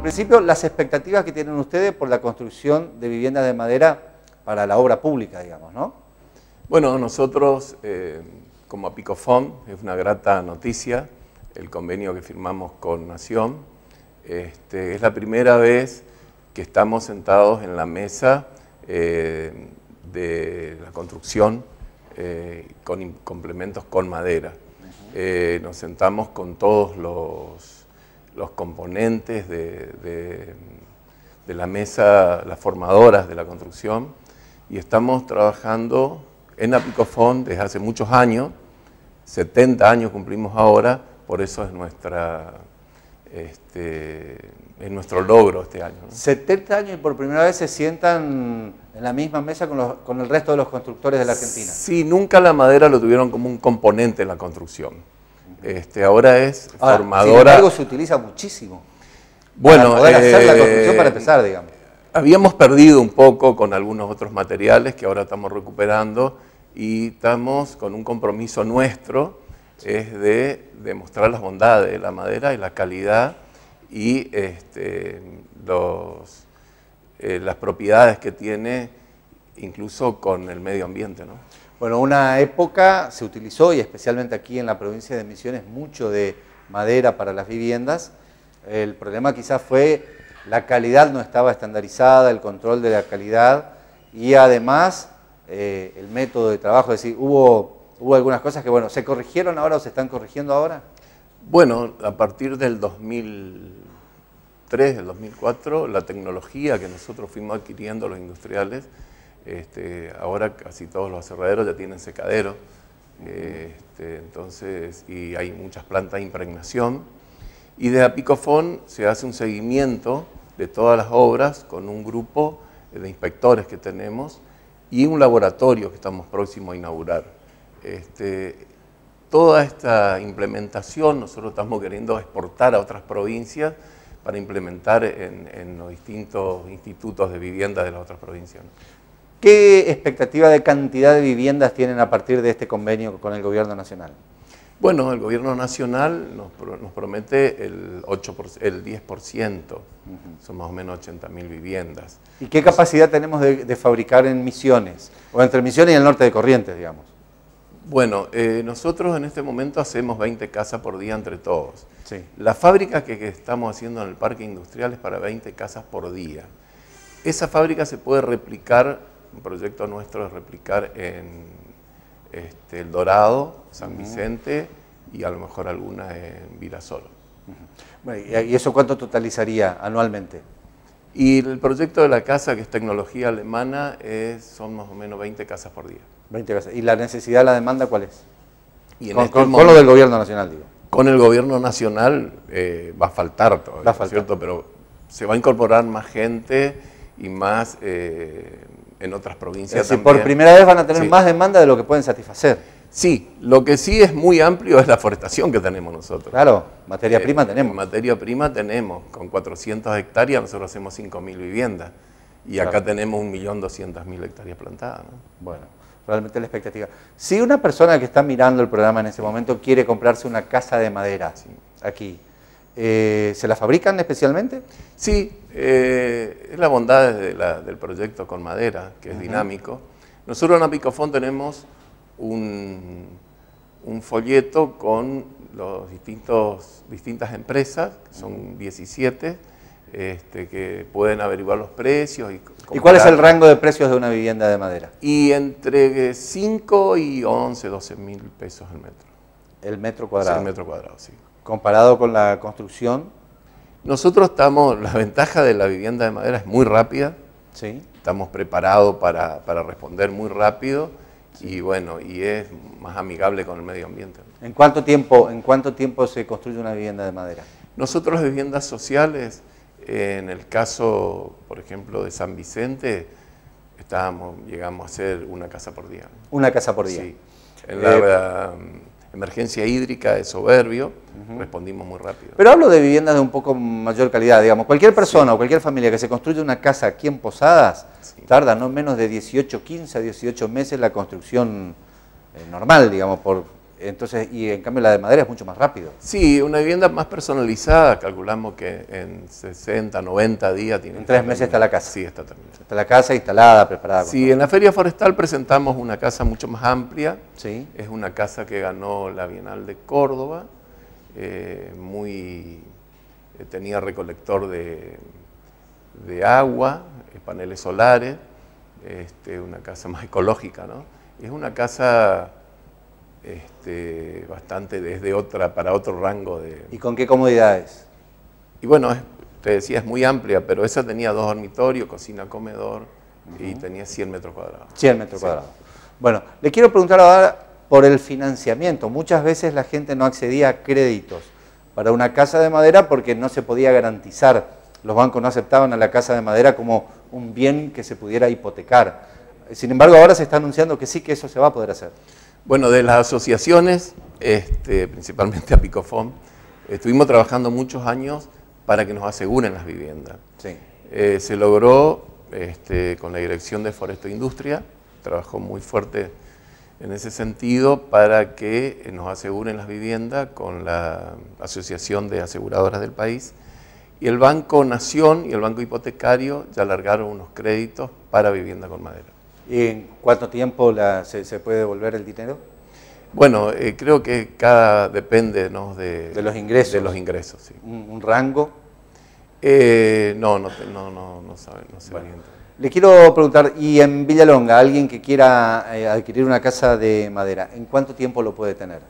en principio, las expectativas que tienen ustedes por la construcción de viviendas de madera para la obra pública, digamos, ¿no? Bueno, nosotros, eh, como Apicofón, es una grata noticia el convenio que firmamos con Nación. Este, es la primera vez que estamos sentados en la mesa eh, de la construcción eh, con complementos con madera. nos sentamos con todos los los componentes de, la mesa, las formadoras de la construcción, y estamos trabajando en Apicofón desde hace muchos años, 70 años cumplimos ahora, por eso es nuestra... Este, nuestro logro este año. 70 años y por primera vez se sientan en la misma mesa con, con el resto de los constructores de la Argentina. Sí, nunca la madera lo tuvieron como un componente en la construcción. Este, ahora es ah, formadora. Sin embargo, se utiliza muchísimo. Bueno, para poder hacer la eh, construcción para empezar, digamos. Habíamos perdido un poco con algunos otros materiales que ahora estamos recuperando y estamos con un compromiso nuestro, es de demostrar las bondades de la madera y la calidad y este, eh, las propiedades que tiene incluso con el medio ambiente. ¿no? Bueno, una época se utilizó, y especialmente aquí en la provincia de Misiones, mucho de madera para las viviendas. El problema quizás fue la calidad no estaba estandarizada, el control de la calidad y además eh, el método de trabajo. Es decir, hubo, hubo algunas cosas que, bueno, ¿se corrigieron ahora o se están corrigiendo ahora? Bueno, a partir del 2003, del 2004, la tecnología que nosotros fuimos adquiriendo los industriales, este, ahora casi todos los aserraderos ya tienen secadero, este, entonces, y hay muchas plantas de impregnación. Y desde Apicofón se hace un seguimiento de todas las obras con un grupo de inspectores que tenemos y un laboratorio que estamos próximos a inaugurar. Este, toda esta implementación nosotros estamos queriendo exportar a otras provincias para implementar en, los distintos institutos de vivienda de las otras provincias. ¿Qué expectativa de cantidad de viviendas tienen a partir de este convenio con el Gobierno Nacional? Bueno, el Gobierno Nacional nos, promete el, 10%, son más o menos 80.000 viviendas. ¿Y qué capacidad tenemos de, fabricar en Misiones? O entre Misiones y el norte de Corrientes, digamos. Bueno, eh, nosotros en este momento hacemos 20 casas por día entre todos. Sí. La fábrica que estamos haciendo en el parque industrial es para 20 casas por día. Esa fábrica se puede replicar un proyecto nuestro es replicar en este, El Dorado, San Vicente y a lo mejor alguna en villa Solo. bueno, ¿Y eso cuánto totalizaría anualmente? Y el proyecto de la casa, que es tecnología alemana, es, son más o menos 20 casas por día. 20 casas. ¿Y la necesidad, la demanda cuál es? con, este lo del gobierno nacional, digo. Con el gobierno nacional eh, va a faltar todo, ¿cierto? Pero se va a incorporar más gente y más eh, en otras provincias. también. por primera vez van a tener más demanda de lo que pueden satisfacer. Sí, lo que sí es muy amplio es la forestación que tenemos nosotros. Claro, materia eh, prima tenemos. Materia prima tenemos, con 400 hectáreas nosotros hacemos 5.000 viviendas y acá tenemos 1.200.000 hectáreas plantadas. Bueno, realmente la expectativa. Si una persona que está mirando el programa en ese momento quiere comprarse una casa de madera aquí, eh, ¿Se la fabrican especialmente? Sí, eh, es la bondad del proyecto con madera, que es dinámico. Nosotros en Apicofón tenemos un, folleto con las distintas empresas, son 17, este, que pueden averiguar los precios. ¿Y, cuál es el rango de precios de una vivienda de madera? Y entre 5 y 11, 12 mil pesos el metro. ¿El metro cuadrado? el metro cuadrado, sí comparado con la construcción? Nosotros estamos, la ventaja de la vivienda de madera es muy rápida, sí. estamos preparados para, para responder muy rápido y bueno, y es más amigable con el medio ambiente. ¿En cuánto tiempo, en cuánto tiempo se construye una vivienda de madera? Nosotros las viviendas sociales, en el caso, por ejemplo, de San Vicente, estábamos, llegamos a hacer una casa por día. Una casa por día. Sí. En la, eh, emergencia hídrica de soberbio, respondimos muy rápido. Pero hablo de viviendas de un poco mayor calidad, digamos. Cualquier persona o cualquier familia que se construye una casa aquí en Posadas, tarda no menos de 18, 15 a 18 meses la construcción eh, normal, digamos, por, entonces, y en cambio la de madera es mucho más rápido. Sí, una vivienda más personalizada, calculamos que en 60, 90 días tiene. En tres meses está la casa. Sí, está terminada. Está la casa instalada, preparada. Sí, en la Feria Forestal presentamos una casa mucho más amplia. Sí. Es una casa que ganó la Bienal de Córdoba, eh, muy. Eh, tenía recolector de, de agua, eh, paneles solares, este, una casa más ecológica, ¿no? Es una casa este, bastante desde otra, para otro rango de... ¿Y con qué comodidades? Y bueno, te decía, es muy amplia, pero esa tenía dos dormitorios, cocina, comedor y tenía 100 metros cuadrados. 100 metros cuadrados. Bueno, le quiero preguntar ahora por el financiamiento. Muchas veces la gente no accedía a créditos para una casa de madera porque no se podía garantizar. Los bancos no aceptaban a la casa de madera como un bien que se pudiera hipotecar. Sin embargo, ahora se está anunciando que sí que eso se va a poder hacer. Bueno, de las asociaciones, este, principalmente a Picofón, estuvimos trabajando muchos años para que nos aseguren las viviendas. Sí. Eh, se logró este, con la dirección de Foresto e Industria, trabajó muy fuerte en ese sentido para que nos aseguren las viviendas con la Asociación de Aseguradoras del país. Y el Banco Nación y el Banco Hipotecario ya alargaron unos créditos para vivienda con madera. ¿Y en cuánto tiempo se, puede devolver el dinero? Bueno, eh, creo que cada depende de, los ingresos. ¿Un, rango? Eh, no, no, no, no Le quiero preguntar, y en Villalonga, alguien que quiera eh, adquirir una casa de madera, ¿en cuánto tiempo lo puede tener?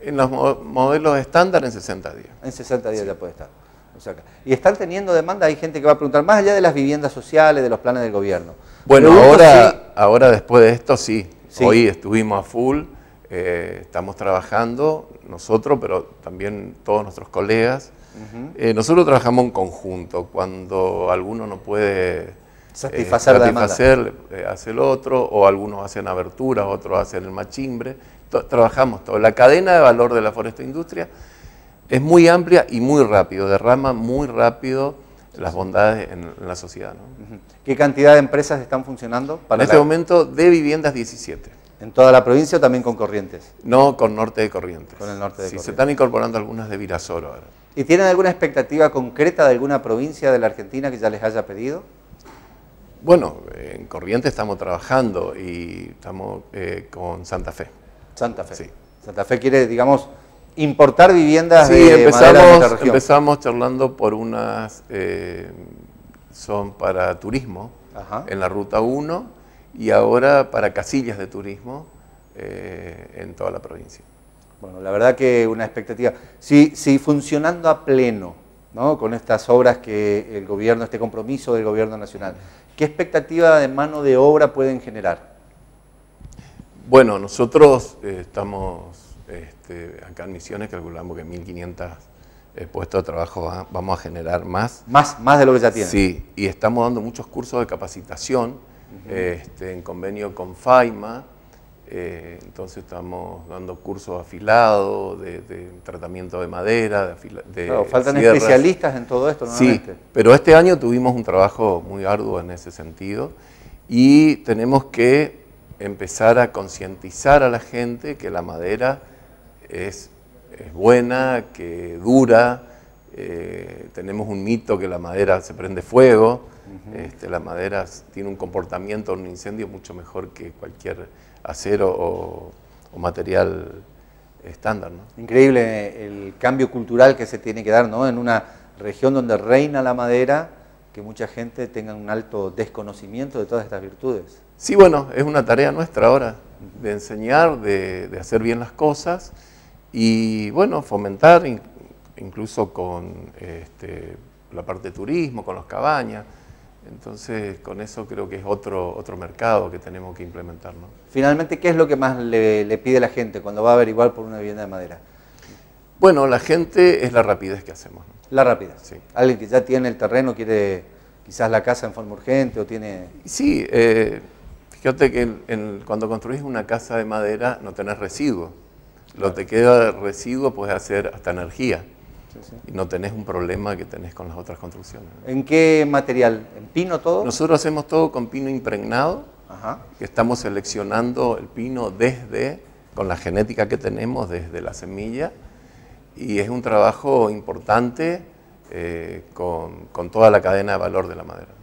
En los modelos estándar en 60 días. En 60 días ya puede estar y están teniendo demanda, hay gente que va a preguntar, más allá de las viviendas sociales, de los planes del gobierno. Bueno, ahora, ahora después de esto sí. Hoy estuvimos a full. Eh, estamos trabajando nosotros, pero también todos nuestros colegas. Eh, nosotros trabajamos en conjunto. Cuando alguno no puede eh, satisfacer, la demanda, hace el otro, o algunos hacen aberturas, otros hacen el machimbre. trabajamos todo. La cadena de valor de la foresta industria es muy amplia y muy rápido, derrama muy rápido las bondades en, la sociedad. ¿Qué cantidad de empresas están funcionando? Para en este momento de viviendas 17. ¿En toda la provincia o también con Corrientes? No, con Norte de Corrientes. Con el Norte de sí, se están incorporando algunas de Virasoro ahora. ¿Y tienen alguna expectativa concreta de alguna provincia de la Argentina que ya les haya pedido? Bueno, en Corrientes estamos trabajando y estamos eh, con Santa Fe. Santa Fe. Sí. Santa Fe quiere, digamos, importar viviendas empezamos, empezamos charlando por unas, eh, son para turismo, en la Ruta 1, y ahora para casillas de turismo eh, en toda la provincia. Bueno, la verdad que una expectativa. Si, funcionando a pleno, ¿no? con estas obras que el gobierno, este compromiso del gobierno nacional, ¿qué expectativa de mano de obra pueden generar? Bueno, nosotros eh, estamos este, acá en Misiones calculamos que 1.500 eh, puestos de trabajo vamos a generar más. Más, más de lo que ya tienen. Sí, y estamos dando muchos cursos de capacitación este, en convenio con FAIMA. Eh, entonces estamos dando cursos afilados, de, tratamiento de madera, de, faltan especialistas en todo esto, Sí, pero este año tuvimos un trabajo muy arduo en ese sentido y tenemos que empezar a concientizar a la gente que la madera es, es buena, que dura. Eh, tenemos un mito que la madera se prende fuego. Este, la madera tiene un comportamiento en un incendio mucho mejor que cualquier acero o, material estándar. Increíble eh, el cambio cultural que se tiene que dar en una región donde reina la madera, que mucha gente tenga un alto desconocimiento de todas estas virtudes. Sí, bueno, es una tarea nuestra ahora, de enseñar, de hacer bien las cosas y bueno, fomentar incluso con este, la parte de turismo, con los cabañas. Entonces, con eso creo que es otro, otro mercado que tenemos que implementar. ¿no? Finalmente, ¿qué es lo que más le, pide la gente cuando va a averiguar por una vivienda de madera? Bueno, la gente es la rapidez que hacemos. La rapidez. Alguien que ya tiene el terreno, quiere quizás la casa en forma urgente o tiene... Sí, eh, fíjate que cuando construís una casa de madera no tenés residuos. Lo que queda de residuo puedes hacer hasta energía. Y no tenés un problema que tenés con las otras construcciones. ¿En qué material? ¿En pino todo? Nosotros hacemos todo con pino impregnado, que estamos seleccionando el pino desde, con la genética que tenemos, desde la semilla. Y es un trabajo importante eh, con toda la cadena de valor de la madera.